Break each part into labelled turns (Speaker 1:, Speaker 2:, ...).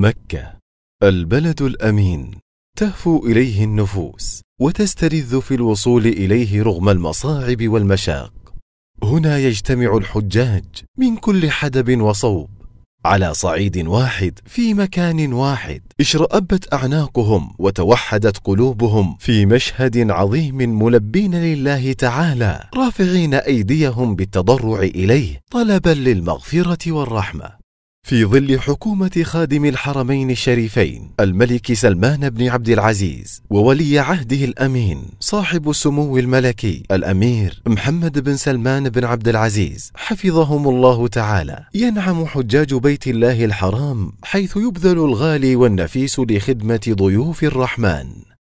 Speaker 1: مكة البلد الأمين تهفو إليه النفوس وتستلذ في الوصول إليه رغم المصاعب والمشاق هنا يجتمع الحجاج من كل حدب وصوب على صعيد واحد في مكان واحد اشرأبت أعناقهم وتوحدت قلوبهم في مشهد عظيم ملبين لله تعالى رافعين أيديهم بالتضرع إليه طلبا للمغفرة والرحمة في ظل حكومة خادم الحرمين الشريفين الملك سلمان بن عبد العزيز وولي عهده الأمين صاحب السمو الملكي الأمير محمد بن سلمان بن عبد العزيز حفظهم الله تعالى ينعم حجاج بيت الله الحرام حيث يبذل الغالي والنفيس لخدمة ضيوف الرحمن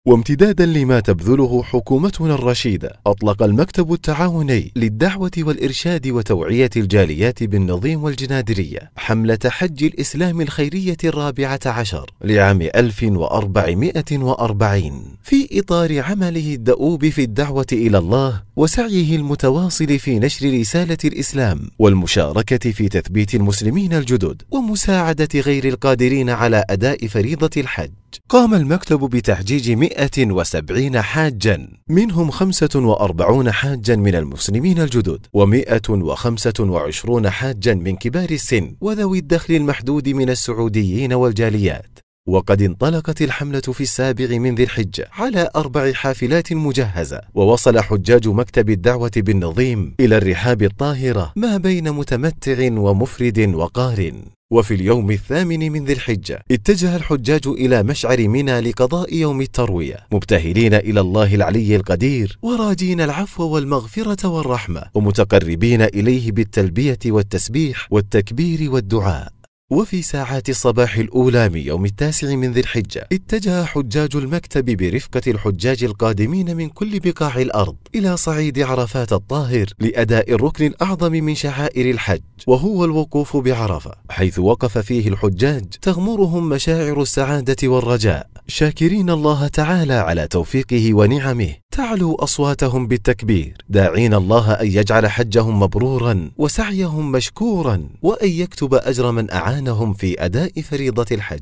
Speaker 1: وامتدادا لما تبذله حكومتنا الرشيدة أطلق المكتب التعاوني للدعوة والإرشاد وتوعية الجاليات بالنظيم والجنادرية حملة حج الإسلام الخيرية الرابعة عشر لعام 1440 في إطار عمله الدؤوب في الدعوة إلى الله وسعيه المتواصل في نشر رسالة الإسلام والمشاركة في تثبيت المسلمين الجدد ومساعدة غير القادرين على أداء فريضة الحج قام المكتب بتحجيج 170 حاجا منهم 45 حاجا من المسلمين الجدد و125 حاجا من كبار السن وذوي الدخل المحدود من السعوديين والجاليات وقد انطلقت الحملة في السابع من ذي الحجة على أربع حافلات مجهزة ووصل حجاج مكتب الدعوة بالنظيم إلى الرحاب الطاهرة ما بين متمتع ومفرد وقارن وفي اليوم الثامن من ذي الحجة اتجه الحجاج إلى مشعر منى لقضاء يوم التروية مبتهلين إلى الله العلي القدير وراجين العفو والمغفرة والرحمة ومتقربين إليه بالتلبية والتسبيح والتكبير والدعاء وفي ساعات الصباح الأولى من يوم التاسع من ذي الحجة اتجه حجاج المكتب برفقة الحجاج القادمين من كل بقاع الأرض إلى صعيد عرفات الطاهر لأداء الركن الأعظم من شعائر الحج وهو الوقوف بعرفة حيث وقف فيه الحجاج تغمرهم مشاعر السعادة والرجاء شاكرين الله تعالى على توفيقه ونعمه تعلو أصواتهم بالتكبير داعين الله أن يجعل حجهم مبرورا وسعيهم مشكورا وأن يكتب أجر من أعاد أعانهم في أداء فريضة الحج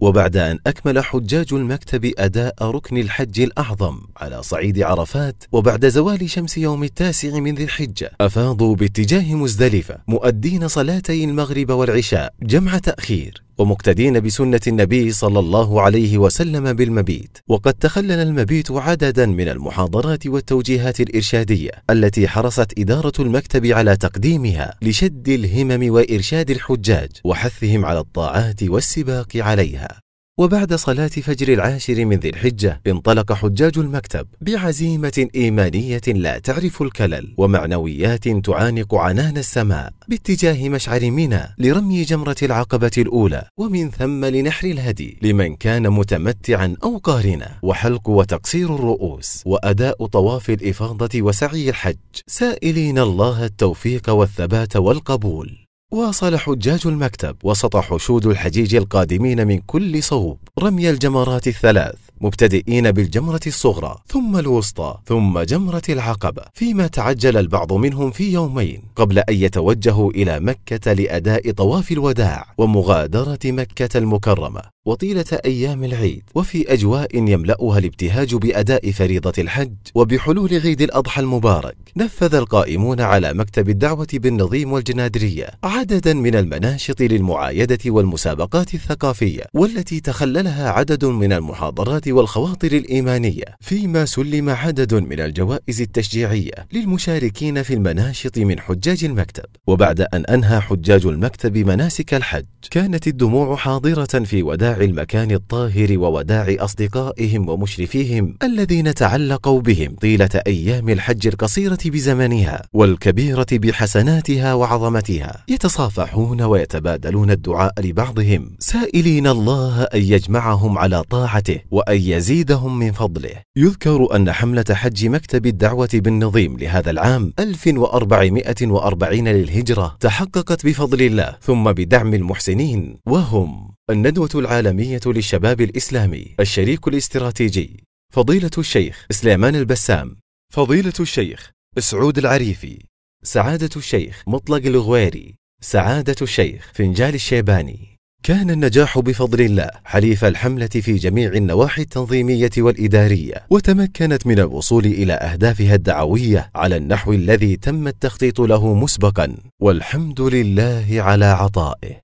Speaker 1: وبعد أن أكمل حجاج المكتب أداء ركن الحج الأعظم على صعيد عرفات وبعد زوال شمس يوم التاسع من ذي الحجة أفاضوا باتجاه مزدلفة مؤدين صلاتي المغرب والعشاء جمع تأخير ومقتدين بسنة النبي صلى الله عليه وسلم بالمبيت وقد تخلل المبيت عددا من المحاضرات والتوجيهات الإرشادية التي حرصت إدارة المكتب على تقديمها لشد الهمم وإرشاد الحجاج وحثهم على الطاعات والسباق عليها وبعد صلاة فجر العاشر من ذي الحجة انطلق حجاج المكتب بعزيمة إيمانية لا تعرف الكلل ومعنويات تعانق عنان السماء باتجاه مشعر منى لرمي جمرة العقبة الأولى ومن ثم لنحر الهدي لمن كان متمتعا أو قارنا وحلق وتقصير الرؤوس وأداء طواف الإفاضة وسعي الحج سائلين الله التوفيق والثبات والقبول واصل حجاج المكتب وسط حشود الحجيج القادمين من كل صوب رمي الجمرات الثلاث مبتدئين بالجمرة الصغرى ثم الوسطى ثم جمرة العقبة فيما تعجل البعض منهم في يومين قبل أن يتوجهوا إلى مكة لأداء طواف الوداع ومغادرة مكة المكرمة وطيلة أيام العيد وفي أجواء يملأها الابتهاج بأداء فريضة الحج وبحلول عيد الأضحى المبارك نفذ القائمون على مكتب الدعوة بالنظيم والجنادرية عددا من المناشط للمعايدة والمسابقات الثقافية والتي تخللها عدد من المحاضرات والخواطر الإيمانية فيما سلم عدد من الجوائز التشجيعية للمشاركين في المناشط من حجاج المكتب وبعد أن أنهى حجاج المكتب مناسك الحج كانت الدموع حاضرة في وداع المكان الطاهر ووداع أصدقائهم ومشرفيهم الذين تعلقوا بهم طيلة أيام الحج القصيرة بزمنها والكبيرة بحسناتها وعظمتها يتصافحون ويتبادلون الدعاء لبعضهم سائلين الله أن يجمعهم على طاعته وأن أن يزيدهم من فضله يذكر أن حملة حج مكتب الدعوة بالنظيم لهذا العام 1440 للهجرة تحققت بفضل الله ثم بدعم المحسنين وهم الندوة العالمية للشباب الإسلامي الشريك الاستراتيجي فضيلة الشيخ سليمان البسام فضيلة الشيخ سعود العريفي سعادة الشيخ مطلق الغويري سعادة الشيخ فنجال الشيباني كان النجاح بفضل الله حليف الحملة في جميع النواحي التنظيمية والإدارية وتمكنت من الوصول إلى أهدافها الدعوية على النحو الذي تم التخطيط له مسبقا والحمد لله على عطائه